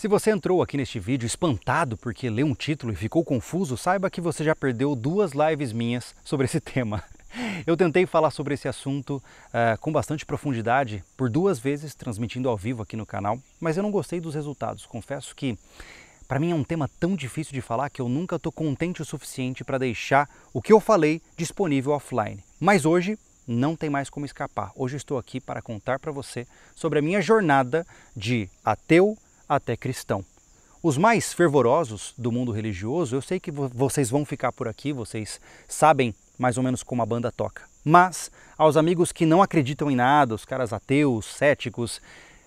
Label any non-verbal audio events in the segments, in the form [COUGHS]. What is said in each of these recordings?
Se você entrou aqui neste vídeo espantado porque leu um título e ficou confuso, saiba que você já perdeu duas lives minhas sobre esse [LAUGHS] tema. Eu tentei falar sobre esse assunto uh, com bastante profundidade por duas vezes, transmitindo ao vivo aqui no canal, mas eu não gostei dos resultados. Confesso que para mim é um tema tão difícil de falar que eu nunca estou contente o suficiente para deixar o que eu falei disponível offline. Mas hoje não tem mais como escapar. Hoje estou aqui para contar para você sobre a minha jornada de ateu até cristão. Os mais fervorosos do mundo religioso, eu sei que vocês vão ficar por aqui, vocês sabem mais ou menos como a banda toca. Mas aos amigos que não acreditam em nada, os caras ateus, céticos,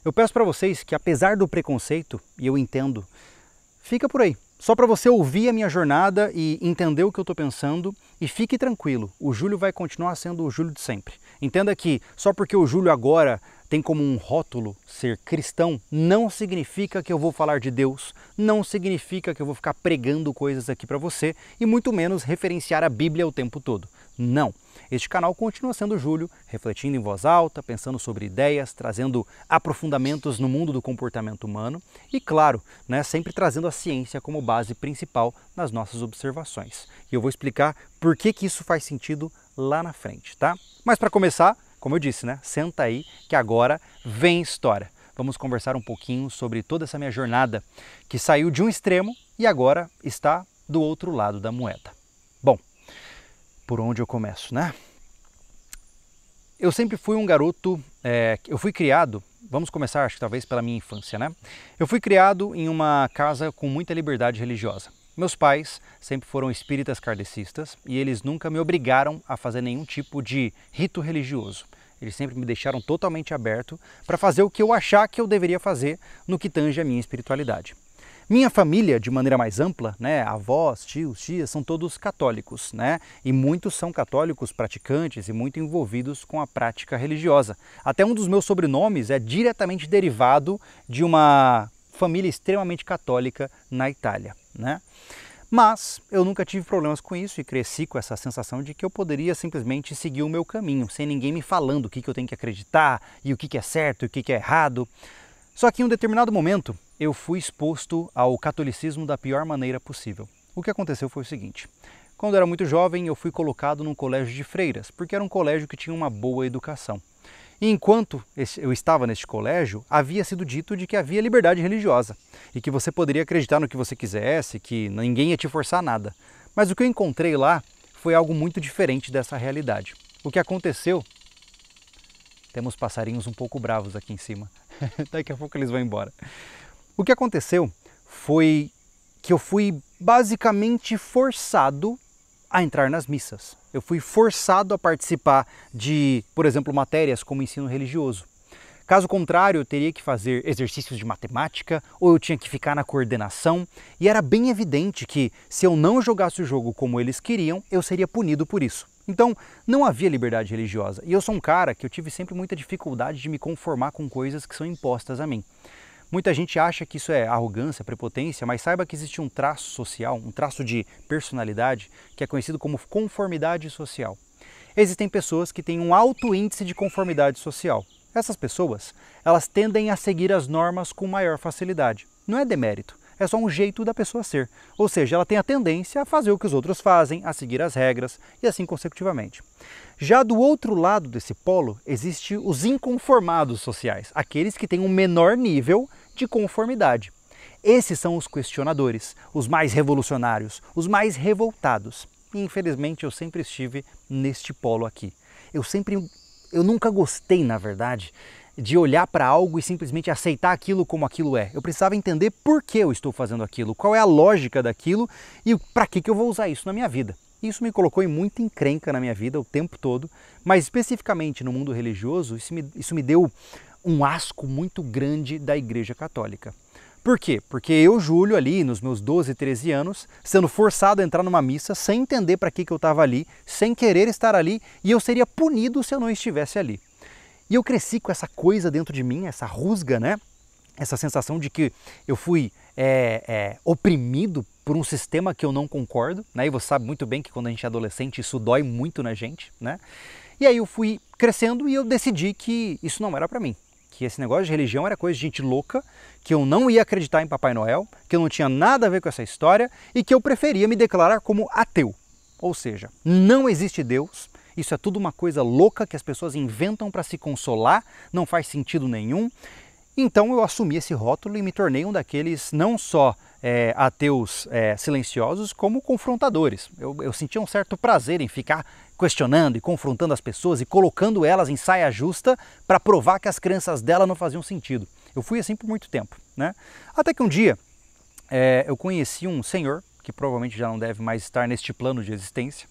eu peço para vocês que apesar do preconceito, e eu entendo, fica por aí. Só para você ouvir a minha jornada e entender o que eu estou pensando e fique tranquilo, o Júlio vai continuar sendo o Júlio de sempre. Entenda que só porque o Júlio agora tem como um rótulo ser cristão, não significa que eu vou falar de Deus, não significa que eu vou ficar pregando coisas aqui para você e muito menos referenciar a Bíblia o tempo todo. Não. Este canal continua sendo Júlio, refletindo em voz alta, pensando sobre ideias, trazendo aprofundamentos no mundo do comportamento humano e, claro, né, sempre trazendo a ciência como base principal nas nossas observações. E eu vou explicar por que, que isso faz sentido lá na frente, tá? Mas para começar, como eu disse, né? Senta aí que agora vem história. Vamos conversar um pouquinho sobre toda essa minha jornada que saiu de um extremo e agora está do outro lado da moeda. Bom, por onde eu começo, né? Eu sempre fui um garoto, é, eu fui criado, vamos começar acho que talvez pela minha infância, né? Eu fui criado em uma casa com muita liberdade religiosa. Meus pais sempre foram espíritas kardecistas e eles nunca me obrigaram a fazer nenhum tipo de rito religioso. Eles sempre me deixaram totalmente aberto para fazer o que eu achar que eu deveria fazer no que tange a minha espiritualidade. Minha família, de maneira mais ampla, né, avós, tios, tias, são todos católicos, né? E muitos são católicos praticantes e muito envolvidos com a prática religiosa. Até um dos meus sobrenomes é diretamente derivado de uma família extremamente católica na Itália, né? Mas eu nunca tive problemas com isso e cresci com essa sensação de que eu poderia simplesmente seguir o meu caminho, sem ninguém me falando o que, eu tenho que acreditar e o que, que é certo e o que, que é errado. Só que em um determinado momento eu fui exposto ao catolicismo da pior maneira possível. O que aconteceu foi o seguinte: quando eu era muito jovem, eu fui colocado num colégio de freiras, porque era um colégio que tinha uma boa educação. E enquanto eu estava neste colégio, havia sido dito de que havia liberdade religiosa e que você poderia acreditar no que você quisesse, que ninguém ia te forçar nada. Mas o que eu encontrei lá foi algo muito diferente dessa realidade. O que aconteceu? Temos passarinhos um pouco bravos aqui em cima. [LAUGHS] Daqui a pouco eles vão embora. O que aconteceu foi que eu fui basicamente forçado a entrar nas missas. Eu fui forçado a participar de, por exemplo, matérias como ensino religioso. Caso contrário, eu teria que fazer exercícios de matemática ou eu tinha que ficar na coordenação, e era bem evidente que se eu não jogasse o jogo como eles queriam, eu seria punido por isso. Então, não havia liberdade religiosa. E eu sou um cara que eu tive sempre muita dificuldade de me conformar com coisas que são impostas a mim. Muita gente acha que isso é arrogância, prepotência, mas saiba que existe um traço social, um traço de personalidade que é conhecido como conformidade social. Existem pessoas que têm um alto índice de conformidade social. Essas pessoas, elas tendem a seguir as normas com maior facilidade. Não é demérito, é só um jeito da pessoa ser. Ou seja, ela tem a tendência a fazer o que os outros fazem, a seguir as regras e assim consecutivamente. Já do outro lado desse polo, existe os inconformados sociais, aqueles que têm um menor nível de conformidade. Esses são os questionadores, os mais revolucionários, os mais revoltados. E, infelizmente, eu sempre estive neste polo aqui. Eu sempre eu nunca gostei, na verdade, de olhar para algo e simplesmente aceitar aquilo como aquilo é. Eu precisava entender por que eu estou fazendo aquilo, qual é a lógica daquilo e para que, que eu vou usar isso na minha vida. Isso me colocou em muita encrenca na minha vida o tempo todo, mas especificamente no mundo religioso, isso me, isso me deu um asco muito grande da Igreja Católica. Por quê? Porque eu, Júlio, ali nos meus 12, 13 anos, sendo forçado a entrar numa missa sem entender para que, que eu estava ali, sem querer estar ali, e eu seria punido se eu não estivesse ali. E eu cresci com essa coisa dentro de mim, essa rusga, né? Essa sensação de que eu fui é, é, oprimido por um sistema que eu não concordo, né? E você sabe muito bem que quando a gente é adolescente isso dói muito na gente, né? E aí eu fui crescendo e eu decidi que isso não era para mim que esse negócio de religião era coisa de gente louca, que eu não ia acreditar em Papai Noel, que eu não tinha nada a ver com essa história e que eu preferia me declarar como ateu. Ou seja, não existe Deus, isso é tudo uma coisa louca que as pessoas inventam para se consolar, não faz sentido nenhum. Então eu assumi esse rótulo e me tornei um daqueles não só é, ateus é, silenciosos, como confrontadores. Eu, eu sentia um certo prazer em ficar questionando e confrontando as pessoas e colocando elas em saia justa para provar que as crenças dela não faziam sentido. Eu fui assim por muito tempo. Né? Até que um dia é, eu conheci um senhor, que provavelmente já não deve mais estar neste plano de existência,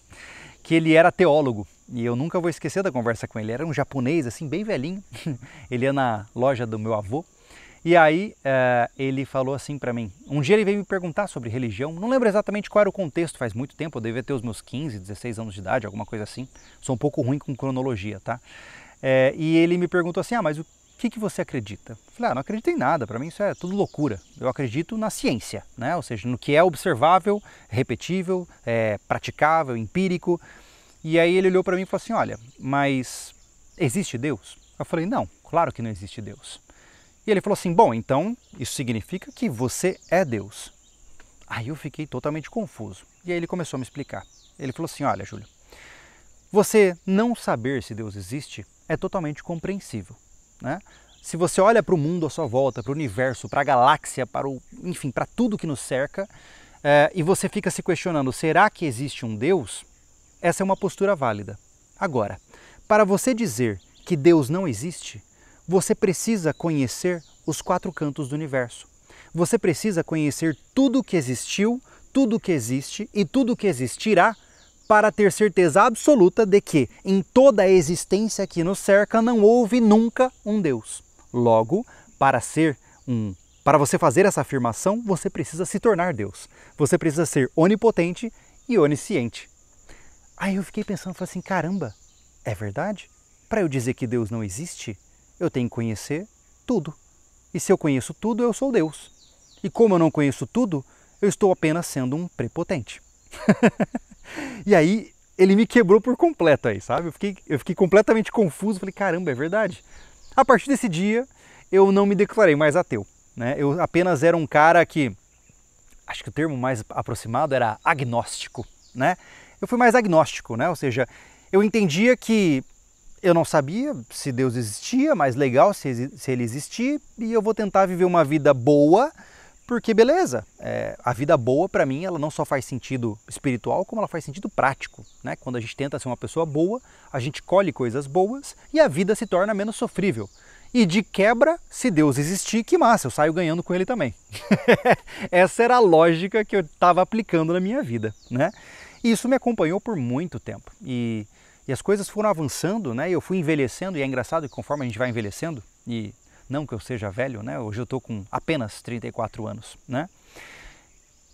que ele era teólogo e eu nunca vou esquecer da conversa com ele. Era um japonês, assim, bem velhinho. [LAUGHS] ele ia na loja do meu avô. E aí eh, ele falou assim para mim. Um dia ele veio me perguntar sobre religião. Não lembro exatamente qual era o contexto, faz muito tempo. Eu devia ter os meus 15, 16 anos de idade, alguma coisa assim. Sou um pouco ruim com cronologia, tá? Eh, e ele me perguntou assim: ah, mas o que, que você acredita? Eu falei, ah, não acredito em nada, para mim isso é tudo loucura. Eu acredito na ciência, né? ou seja, no que é observável, repetível, é, praticável, empírico, e aí ele olhou para mim e falou assim: Olha, mas existe Deus? Eu falei: Não, claro que não existe Deus. E ele falou assim: Bom, então isso significa que você é Deus. Aí eu fiquei totalmente confuso. E aí ele começou a me explicar. Ele falou assim: Olha, Júlio, você não saber se Deus existe é totalmente compreensível. Né? Se você olha para o mundo à sua volta, para o universo, para a galáxia, para o, enfim, para tudo que nos cerca, é, e você fica se questionando: será que existe um Deus? Essa é uma postura válida. Agora, para você dizer que Deus não existe, você precisa conhecer os quatro cantos do universo. Você precisa conhecer tudo o que existiu, tudo o que existe e tudo o que existirá para ter certeza absoluta de que em toda a existência que nos cerca não houve nunca um Deus. Logo, para ser um para você fazer essa afirmação, você precisa se tornar Deus. Você precisa ser onipotente e onisciente. Aí eu fiquei pensando, falei assim, caramba, é verdade? Para eu dizer que Deus não existe, eu tenho que conhecer tudo. E se eu conheço tudo, eu sou Deus. E como eu não conheço tudo, eu estou apenas sendo um prepotente. [LAUGHS] e aí ele me quebrou por completo aí, sabe? Eu fiquei, eu fiquei completamente confuso, falei, caramba, é verdade. A partir desse dia, eu não me declarei mais ateu. Né? Eu apenas era um cara que, acho que o termo mais aproximado era agnóstico, né? eu fui mais agnóstico, né? Ou seja, eu entendia que eu não sabia se Deus existia, mas legal se, se ele existir, e eu vou tentar viver uma vida boa, porque beleza, é, a vida boa para mim ela não só faz sentido espiritual, como ela faz sentido prático. Né? Quando a gente tenta ser uma pessoa boa, a gente colhe coisas boas e a vida se torna menos sofrível. E de quebra, se Deus existir, que massa, eu saio ganhando com ele também. [LAUGHS] Essa era a lógica que eu estava aplicando na minha vida. Né? E isso me acompanhou por muito tempo. E, e as coisas foram avançando, né? Eu fui envelhecendo e é engraçado que conforme a gente vai envelhecendo e não que eu seja velho, né? Hoje eu estou com apenas 34 anos, né?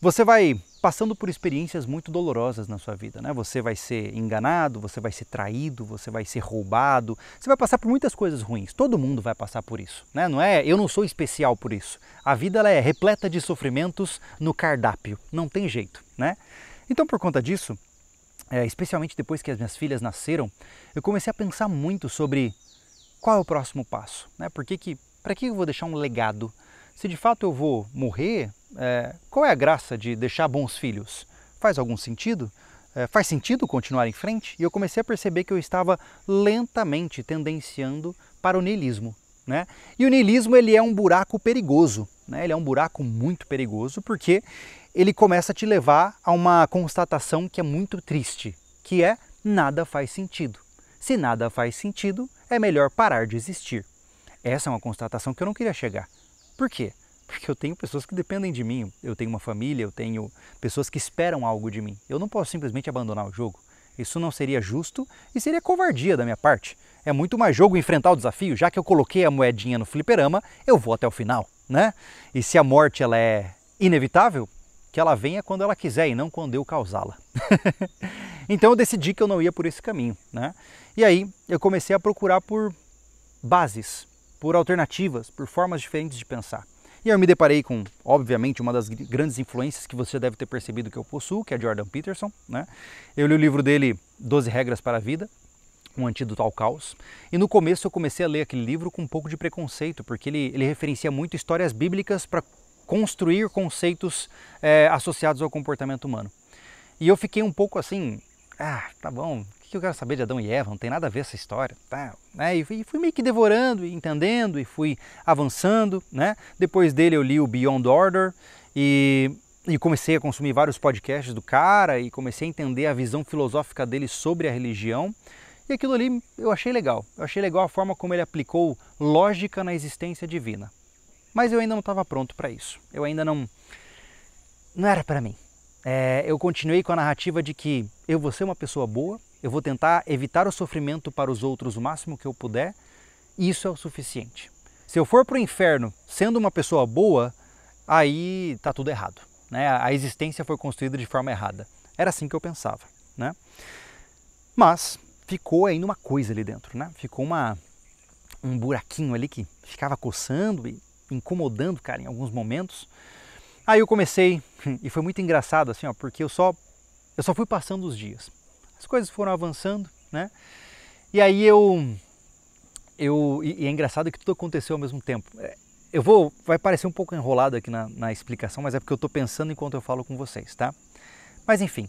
Você vai passando por experiências muito dolorosas na sua vida, né? Você vai ser enganado, você vai ser traído, você vai ser roubado, você vai passar por muitas coisas ruins. Todo mundo vai passar por isso, né? Não é, eu não sou especial por isso. A vida ela é repleta de sofrimentos no cardápio, não tem jeito, né? Então, por conta disso, é, especialmente depois que as minhas filhas nasceram, eu comecei a pensar muito sobre qual é o próximo passo, né? Por que que, para que eu vou deixar um legado? Se de fato eu vou morrer, é, qual é a graça de deixar bons filhos? Faz algum sentido? É, faz sentido continuar em frente? E eu comecei a perceber que eu estava lentamente tendenciando para o niilismo, né? E o niilismo ele é um buraco perigoso, né? Ele é um buraco muito perigoso porque ele começa a te levar a uma constatação que é muito triste, que é nada faz sentido. Se nada faz sentido, é melhor parar de existir. Essa é uma constatação que eu não queria chegar. Por quê? Porque eu tenho pessoas que dependem de mim, eu tenho uma família, eu tenho pessoas que esperam algo de mim. Eu não posso simplesmente abandonar o jogo. Isso não seria justo e seria covardia da minha parte. É muito mais jogo enfrentar o desafio, já que eu coloquei a moedinha no fliperama, eu vou até o final, né? E se a morte ela é inevitável, que ela venha quando ela quiser e não quando eu causá-la. [LAUGHS] então eu decidi que eu não ia por esse caminho, né? E aí eu comecei a procurar por bases, por alternativas, por formas diferentes de pensar. E eu me deparei com, obviamente, uma das grandes influências que você deve ter percebido que eu possuo, que é Jordan Peterson, né? Eu li o livro dele 12 regras para a vida, um antídoto ao caos. E no começo eu comecei a ler aquele livro com um pouco de preconceito, porque ele, ele referencia muito histórias bíblicas para construir conceitos é, associados ao comportamento humano. E eu fiquei um pouco assim, ah, tá bom, o que eu quero saber de Adão e Eva? Não tem nada a ver essa história, tá? Né? E fui meio que devorando e entendendo e fui avançando, né? Depois dele eu li o Beyond Order e, e comecei a consumir vários podcasts do cara e comecei a entender a visão filosófica dele sobre a religião. E aquilo ali eu achei legal. Eu achei legal a forma como ele aplicou lógica na existência divina. Mas eu ainda não estava pronto para isso. Eu ainda não. Não era para mim. É, eu continuei com a narrativa de que eu vou ser uma pessoa boa, eu vou tentar evitar o sofrimento para os outros o máximo que eu puder, e isso é o suficiente. Se eu for para o inferno sendo uma pessoa boa, aí está tudo errado. Né? A existência foi construída de forma errada. Era assim que eu pensava. Né? Mas ficou ainda uma coisa ali dentro, né? ficou uma, um buraquinho ali que ficava coçando e incomodando, cara, em alguns momentos. Aí eu comecei [LAUGHS] e foi muito engraçado assim, ó, porque eu só eu só fui passando os dias. As coisas foram avançando, né? E aí eu eu e, e é engraçado que tudo aconteceu ao mesmo tempo. É, eu vou vai parecer um pouco enrolado aqui na, na explicação, mas é porque eu estou pensando enquanto eu falo com vocês, tá? Mas enfim,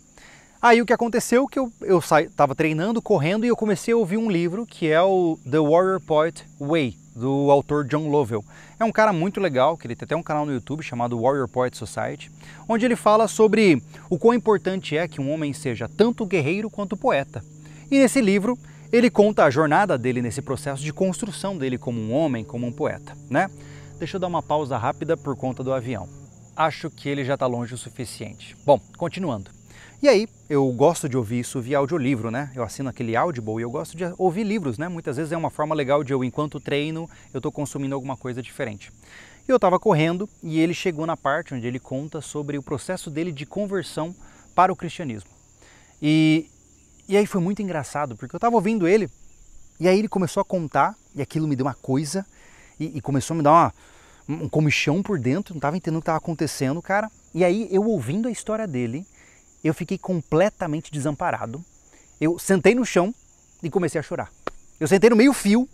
Aí o que aconteceu que eu eu estava treinando, correndo e eu comecei a ouvir um livro que é o The Warrior Poet Way do autor John Lovell. É um cara muito legal, que ele tem até um canal no YouTube chamado Warrior Poet Society, onde ele fala sobre o quão importante é que um homem seja tanto guerreiro quanto poeta. E nesse livro ele conta a jornada dele nesse processo de construção dele como um homem, como um poeta, né? Deixa eu dar uma pausa rápida por conta do avião. Acho que ele já está longe o suficiente. Bom, continuando. E aí, eu gosto de ouvir isso via audiolivro, né? Eu assino aquele Audible e eu gosto de ouvir livros, né? Muitas vezes é uma forma legal de eu, enquanto treino, eu estou consumindo alguma coisa diferente. E eu estava correndo e ele chegou na parte onde ele conta sobre o processo dele de conversão para o cristianismo. E, e aí foi muito engraçado, porque eu estava ouvindo ele e aí ele começou a contar e aquilo me deu uma coisa e, e começou a me dar uma, um comichão por dentro, não estava entendendo o que estava acontecendo, cara. E aí eu ouvindo a história dele eu fiquei completamente desamparado. Eu sentei no chão e comecei a chorar. Eu sentei no meio fio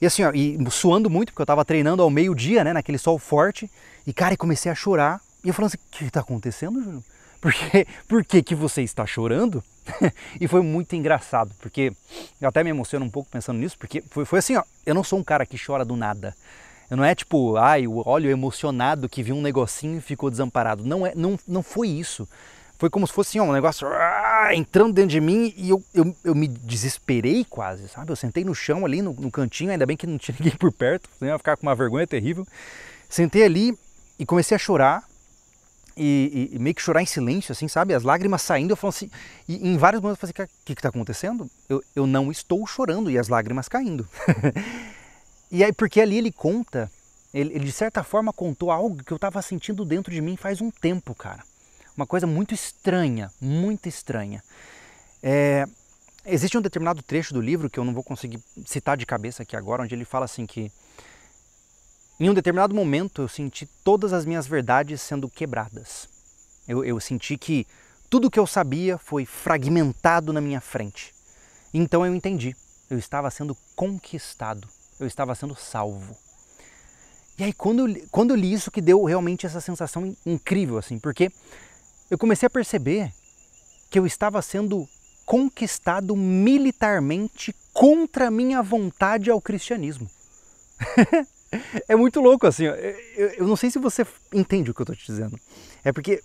e assim, ó, e suando muito, porque eu estava treinando ao meio-dia, né, naquele sol forte. E cara, e comecei a chorar. E eu falando assim: o que está acontecendo, Júlio? Por, que, por que, que você está chorando? [LAUGHS] e foi muito engraçado, porque eu até me emociono um pouco pensando nisso, porque foi, foi assim: ó, eu não sou um cara que chora do nada. Eu não é tipo, ai, olha, emocionado que viu um negocinho e ficou desamparado. Não, é, não, não foi isso foi como se fosse assim, um negócio ah, entrando dentro de mim e eu, eu, eu me desesperei quase, sabe? Eu sentei no chão ali, no, no cantinho, ainda bem que não tinha [LAUGHS] ninguém por perto, senão eu ia ficar com uma vergonha terrível. Sentei ali e comecei a chorar, e, e, e, meio que chorar em silêncio, assim, sabe? As lágrimas saindo, eu falo assim, e em vários momentos eu falei assim, o que está acontecendo? Eu, eu não estou chorando e as lágrimas caindo. [LAUGHS] e aí, porque ali ele conta, ele, ele de certa forma contou algo que eu estava sentindo dentro de mim faz um tempo, cara uma coisa muito estranha, muito estranha. É, existe um determinado trecho do livro que eu não vou conseguir citar de cabeça aqui agora, onde ele fala assim que em um determinado momento eu senti todas as minhas verdades sendo quebradas. Eu, eu senti que tudo que eu sabia foi fragmentado na minha frente. Então eu entendi. Eu estava sendo conquistado. Eu estava sendo salvo. E aí, quando eu, quando eu li isso, que deu realmente essa sensação incrível, assim, porque eu comecei a perceber que eu estava sendo conquistado militarmente contra minha vontade ao cristianismo. [LAUGHS] é muito louco assim. Eu, não sei se você entende o que eu estou te dizendo. É porque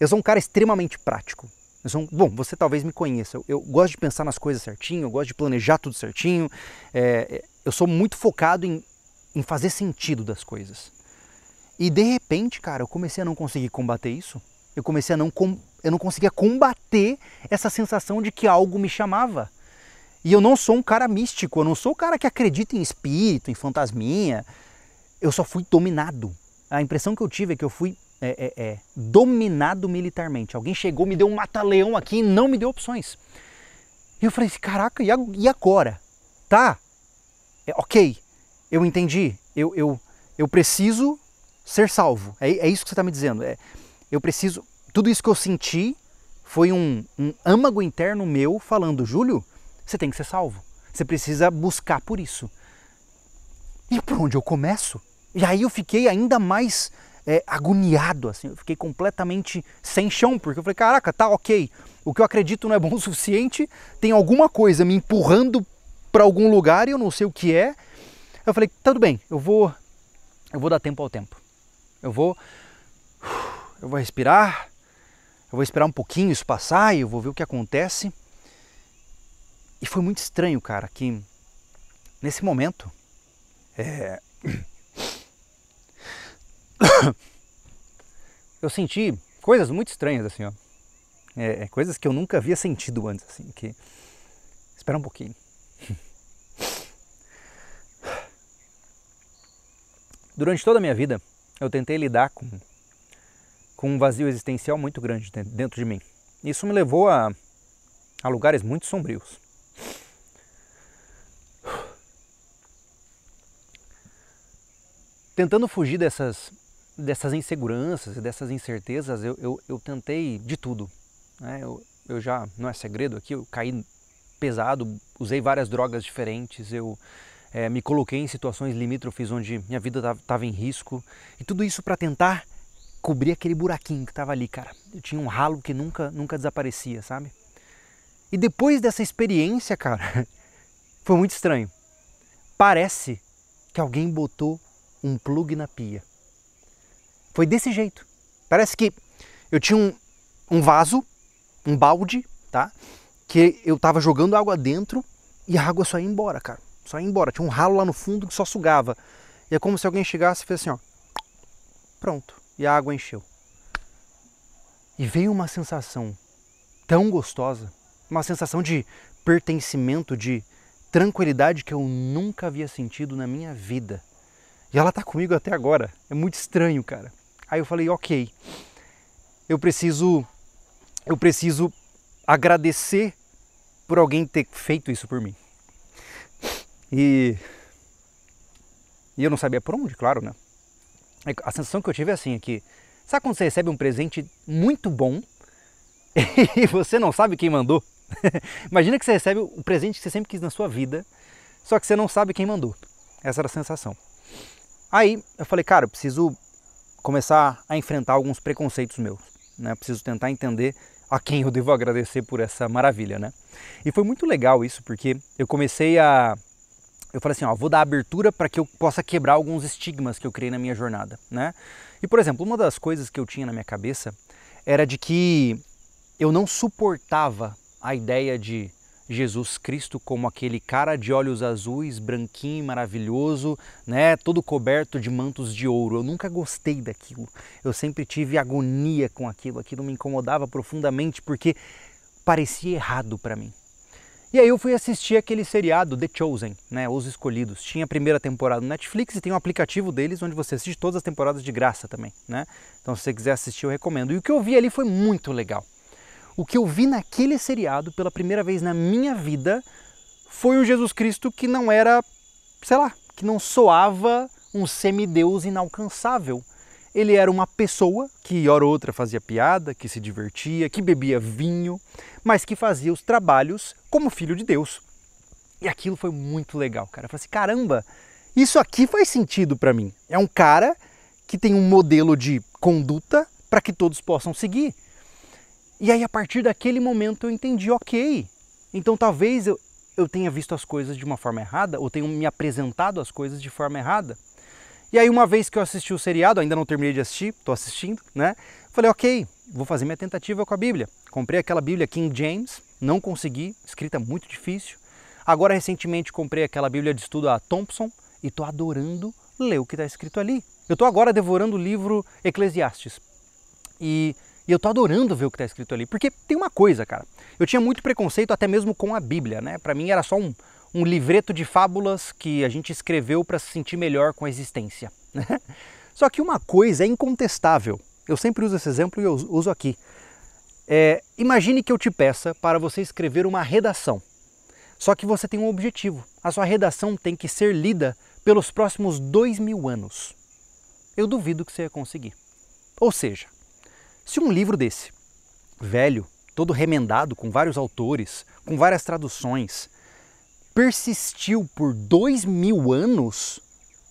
eu sou um cara extremamente prático. Sou, bom, você talvez me conheça. Eu, eu, gosto de pensar nas coisas certinho, eu gosto de planejar tudo certinho. É, é, eu sou muito focado em, em fazer sentido das coisas. E de repente, cara, eu comecei a não conseguir combater isso. Eu comecei a não eu não conseguia combater essa sensação de que algo me chamava. E eu não sou um cara místico, eu não sou o cara que acredita em espírito, em fantasminha. Eu só fui dominado. A impressão que eu tive é que eu fui é, é, é, dominado militarmente. Alguém chegou, me deu um mata-leão aqui e não me deu opções. E eu falei, assim, caraca, e agora? Tá, é, ok, eu entendi, eu, eu, eu preciso ser salvo. É, é isso que você está me dizendo. É, eu preciso. Tudo isso que eu senti foi um, um âmago interno meu falando: Júlio, você tem que ser salvo. Você precisa buscar por isso. E por onde eu começo? E aí eu fiquei ainda mais é, agoniado, assim. Eu fiquei completamente sem chão, porque eu falei: caraca, tá ok. O que eu acredito não é bom [LAUGHS] o suficiente. Tem alguma coisa me empurrando para algum lugar e eu não sei o que é. Eu falei: tudo bem, eu vou eu vou dar tempo ao tempo. Eu vou eu vou respirar, eu vou esperar um pouquinho isso passar e eu vou ver o que acontece. E foi muito estranho, cara, que nesse momento. É... [COUGHS] eu senti coisas muito estranhas, assim, ó. É, é, coisas que eu nunca havia sentido antes, assim, que... Espera um pouquinho. [COUGHS] Durante toda a minha vida, eu tentei lidar com com um vazio existencial muito grande dentro de mim. Isso me levou a, a lugares muito sombrios. Tentando fugir dessas, dessas inseguranças e dessas incertezas, eu, eu, eu tentei de tudo. Né? Eu, eu já, não é segredo aqui, eu caí pesado, usei várias drogas diferentes, eu é, me coloquei em situações limítrofes onde minha vida estava em risco. E tudo isso para tentar cobrir aquele buraquinho que estava ali, cara. Eu tinha um ralo que nunca, nunca desaparecia, sabe? E depois dessa experiência, cara, [LAUGHS] foi muito estranho. Parece que alguém botou um plug na pia. Foi desse jeito. Parece que eu tinha um, um vaso, um balde, tá? Que eu tava jogando água dentro e a água só ia embora, cara. Só ia embora. Tinha um ralo lá no fundo que só sugava. E é como se alguém chegasse e fez assim, ó. Pronto e a água encheu. E veio uma sensação tão gostosa, uma sensação de pertencimento, de tranquilidade que eu nunca havia sentido na minha vida. E ela está comigo até agora. É muito estranho, cara. Aí eu falei, ok, eu preciso, eu preciso agradecer por alguém ter feito isso por mim. E, e eu não sabia por onde, claro, né? É, a sensação que eu tive é assim, que sabe quando você recebe um presente muito bom [LAUGHS] e você não sabe quem mandou? [LAUGHS] Imagina que você recebe o presente que você sempre quis na sua vida, só que você não sabe quem mandou. Essa era a sensação. Aí eu falei, cara, eu preciso começar a enfrentar alguns preconceitos meus, né? Eu preciso tentar entender a quem eu devo agradecer por essa maravilha, né? E foi muito legal isso, porque eu comecei a eu falei assim, ó, vou dar abertura para que eu possa quebrar alguns estigmas que eu criei na minha jornada, né? E por exemplo, uma das coisas que eu tinha na minha cabeça era de que eu não suportava a ideia de Jesus Cristo como aquele cara de olhos azuis, branquinho, maravilhoso, né, todo coberto de mantos de ouro. Eu nunca gostei daquilo. Eu sempre tive agonia com aquilo. Aquilo me incomodava profundamente porque parecia errado para mim. E aí eu fui assistir aquele seriado The Chosen, né, Os Escolhidos. Tinha a primeira temporada no Netflix e tem um aplicativo deles onde você assiste todas as temporadas de graça também, né? Então se você quiser assistir eu recomendo. E o que eu vi ali foi muito legal. O que eu vi naquele seriado pela primeira vez na minha vida foi um Jesus Cristo que não era, sei lá, que não soava um semideus inalcançável, ele era uma pessoa que, hora ou outra, fazia piada, que se divertia, que bebia vinho, mas que fazia os trabalhos como filho de Deus. E aquilo foi muito legal, cara. Eu falei assim: caramba, isso aqui faz sentido para mim. É um cara que tem um modelo de conduta para que todos possam seguir. E aí, a partir daquele momento, eu entendi: ok, então talvez eu, eu tenha visto as coisas de uma forma errada ou tenho me apresentado as coisas de forma errada. E aí, uma vez que eu assisti o seriado, ainda não terminei de assistir, estou assistindo, né? Falei, ok, vou fazer minha tentativa com a Bíblia. Comprei aquela Bíblia King James, não consegui, escrita muito difícil. Agora, recentemente, comprei aquela Bíblia de estudo a Thompson e estou adorando ler o que está escrito ali. Eu estou agora devorando o livro Eclesiastes. E e eu estou adorando ver o que está escrito ali, porque tem uma coisa, cara. Eu tinha muito preconceito até mesmo com a Bíblia, né? Para mim era só um, um livreto de fábulas que a gente escreveu para se sentir melhor com a existência. [LAUGHS] Só que uma coisa é incontestável. Eu sempre uso esse exemplo e eu uso aqui. É, imagine que eu te peça para você escrever uma redação. Só que você tem um objetivo. A sua redação tem que ser lida pelos próximos dois mil anos. Eu duvido que você ia conseguir. Ou seja, se um livro desse, velho, todo remendado, com vários autores, com várias traduções, persistiu por dois mil anos,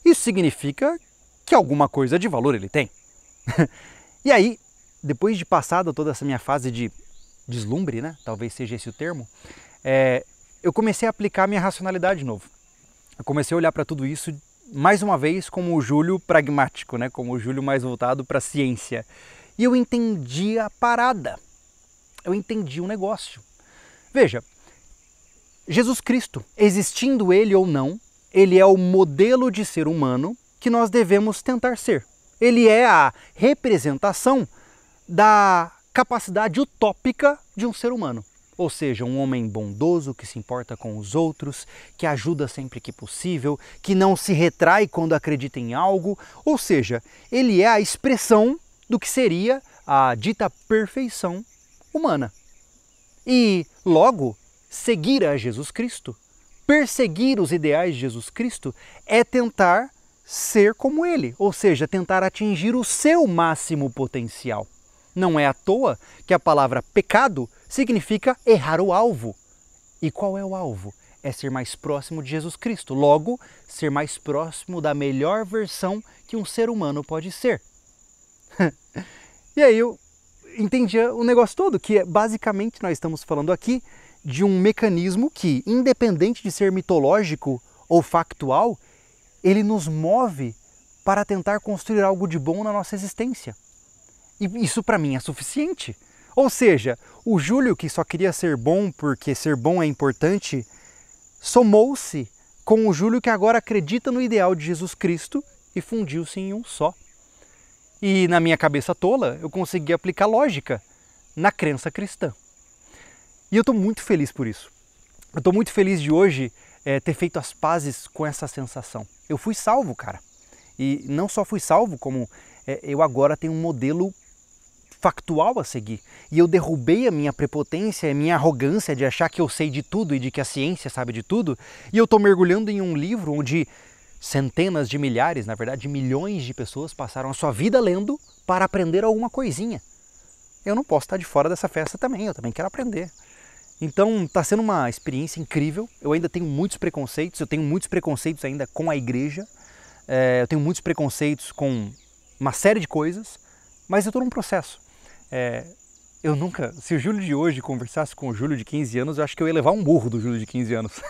isso significa que alguma coisa de valor ele tem. [LAUGHS] e aí, depois de passada toda essa minha fase de deslumbre, né? Talvez seja esse o termo. É, eu comecei a aplicar minha racionalidade de novo. Eu comecei a olhar para tudo isso mais uma vez como o Júlio pragmático, né? Como o Júlio mais voltado para a ciência. E eu entendi a parada. Eu entendi o um negócio. Veja, Jesus Cristo. Existindo ele ou não, ele é o modelo de ser humano que nós devemos tentar ser. Ele é a representação da capacidade utópica de um ser humano. Ou seja, um homem bondoso que se importa com os outros, que ajuda sempre que possível, que não se retrai quando acredita em algo. Ou seja, ele é a expressão do que seria a dita perfeição humana. E, logo, seguir a Jesus Cristo, perseguir os ideais de Jesus Cristo, é tentar ser como ele, ou seja, tentar atingir o seu máximo potencial. Não é à toa que a palavra pecado significa errar o alvo. E qual é o alvo? É ser mais próximo de Jesus Cristo, logo, ser mais próximo da melhor versão que um ser humano pode ser. [LAUGHS] e aí eu entendi o negócio todo, que é basicamente nós estamos falando aqui de um mecanismo que, independente de ser mitológico ou factual, ele nos move para tentar construir algo de bom na nossa existência. E isso para mim é suficiente. Ou seja, o Júlio, que só queria ser bom porque ser bom é importante, somou-se com o Júlio que agora acredita no ideal de Jesus Cristo e fundiu-se em um só. E na minha cabeça tola, eu consegui aplicar lógica na crença cristã. E eu estou muito feliz por isso. Eu estou muito feliz de hoje é, ter feito as pazes com essa sensação. Eu fui salvo, cara. E não só fui salvo, como é, eu agora tenho um modelo factual a seguir. E eu derrubei a minha prepotência, a minha arrogância de achar que eu sei de tudo e de que a ciência sabe de tudo. E eu estou mergulhando em um livro onde centenas de milhares, na verdade milhões de pessoas passaram a sua vida lendo para aprender alguma coisinha. Eu não posso estar de fora dessa festa também, eu também quero aprender. Então está sendo uma experiência incrível. Eu ainda tenho muitos preconceitos, eu tenho muitos preconceitos ainda com a igreja, é, eu tenho muitos preconceitos com uma série de coisas, mas eu estou num processo. É, eu nunca, se o Júlio de hoje conversasse com o Júlio de 15 anos, eu acho que eu ia levar um burro do Júlio de 15 anos.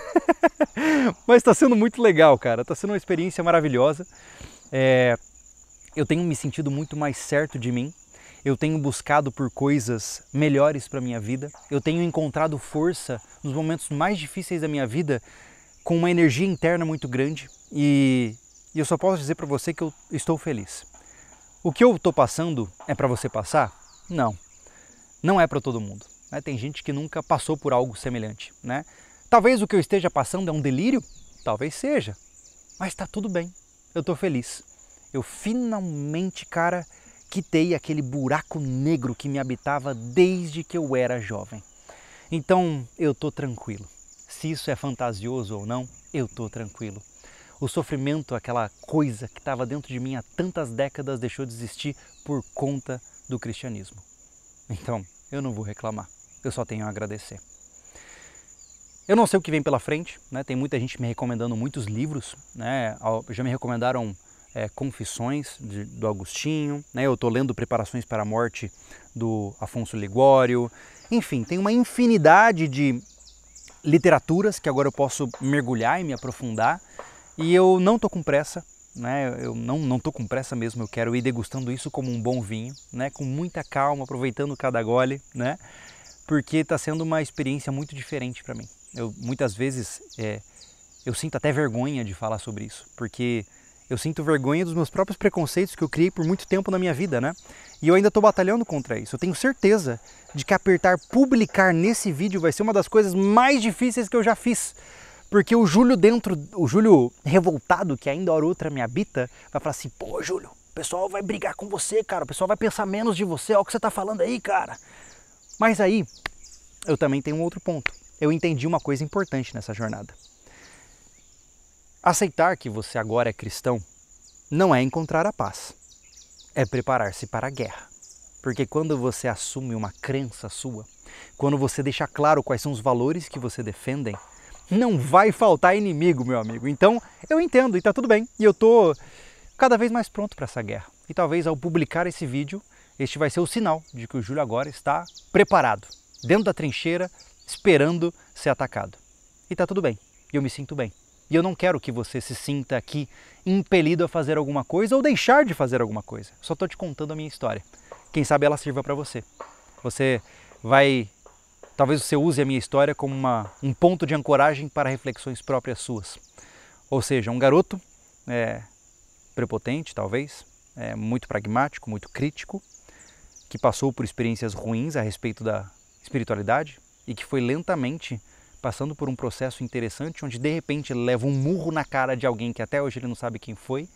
[LAUGHS] mas está sendo muito legal, cara. Está sendo uma experiência maravilhosa. É, eu tenho me sentido muito mais certo de mim eu tenho buscado por coisas melhores para minha vida, eu tenho encontrado força nos momentos mais difíceis da minha vida com uma energia interna muito grande e, e eu só posso dizer para você que eu estou feliz. O que eu estou passando é para você passar? Não, não é para todo mundo. Né? Tem gente que nunca passou por algo semelhante, né? Talvez o que eu esteja passando é um delírio, talvez seja, mas está tudo bem. Eu estou feliz. Eu finalmente, cara, quitei aquele buraco negro que me habitava desde que eu era jovem. Então eu estou tranquilo. Se isso é fantasioso ou não, eu estou tranquilo. O sofrimento, aquela coisa que estava dentro de mim há tantas décadas, deixou de existir por conta do cristianismo. Então, eu não vou reclamar. Eu só tenho a agradecer. Eu não sei o que vem pela frente, né? Tem muita gente me recomendando muitos livros, né? Já me recomendaram é, Confissões de, do Agostinho, né? eu estou lendo Preparações para a Morte do Afonso Ligório, enfim, tem uma infinidade de literaturas que agora eu posso mergulhar e me aprofundar e eu não estou com pressa, né? Eu não não com pressa mesmo, eu quero ir degustando isso como um bom vinho, né? Com muita calma, aproveitando cada gole, né? Porque está sendo uma experiência muito diferente para mim. Eu muitas vezes é, eu sinto até vergonha de falar sobre isso, porque eu sinto vergonha dos meus próprios preconceitos que eu criei por muito tempo na minha vida, né? E eu ainda estou batalhando contra isso. Eu tenho certeza de que apertar publicar nesse vídeo vai ser uma das coisas mais difíceis que eu já fiz. Porque o Júlio dentro, o Júlio revoltado, que ainda hora outra me habita, vai falar assim, pô Júlio, o pessoal vai brigar com você, cara, o pessoal vai pensar menos de você, olha o que você está falando aí, cara. Mas aí, eu também tenho um outro ponto. Eu entendi uma coisa importante nessa jornada. Aceitar que você agora é cristão não é encontrar a paz, é preparar-se para a guerra. Porque quando você assume uma crença sua, quando você deixa claro quais são os valores que você defendem, não vai faltar inimigo, meu amigo. Então, eu entendo e tá tudo bem. E eu tô cada vez mais pronto para essa guerra. E talvez ao publicar esse vídeo, este vai ser o sinal de que o Júlio agora está preparado, dentro da trincheira, esperando ser atacado. E tá tudo bem. E eu me sinto bem. E eu não quero que você se sinta aqui impelido a fazer alguma coisa ou deixar de fazer alguma coisa. Só estou te contando a minha história. Quem sabe ela sirva para você. Você vai. Talvez você use a minha história como uma, um ponto de ancoragem para reflexões próprias suas. Ou seja, um garoto é, prepotente, talvez, é, muito pragmático, muito crítico, que passou por experiências ruins a respeito da espiritualidade e que foi lentamente passando por um processo interessante onde de repente leva um murro na cara de alguém que até hoje ele não sabe quem foi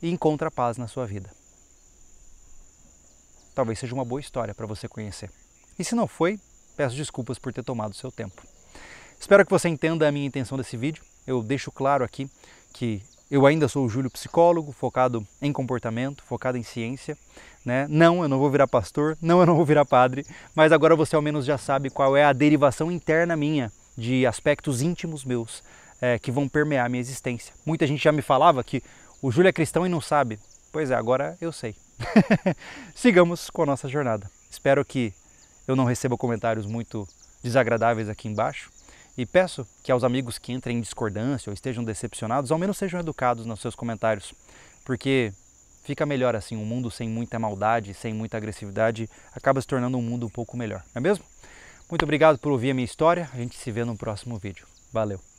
e encontra paz na sua vida. Talvez seja uma boa história para você conhecer. E se não foi, peço desculpas por ter tomado seu tempo. Espero que você entenda a minha intenção desse vídeo. Eu deixo claro aqui que eu ainda sou o Júlio psicólogo, focado em comportamento, focado em ciência, né? Não, eu não vou virar pastor, não, eu não vou virar padre, mas agora você ao menos já sabe qual é a derivação interna minha de aspectos íntimos meus é, que vão permear a minha existência. Muita gente já me falava que o Júlio é cristão e não sabe. Pois é, agora eu sei. [LAUGHS] Sigamos com a nossa jornada. Espero que eu não receba comentários muito desagradáveis aqui embaixo. E peço que aos amigos que entrem em discordância ou estejam decepcionados, ao menos sejam educados nos seus comentários, porque fica melhor assim, um mundo sem muita maldade, sem muita agressividade, acaba se tornando um mundo um pouco melhor, não é mesmo? Muito obrigado por ouvir a minha história, a gente se vê no próximo vídeo. Valeu!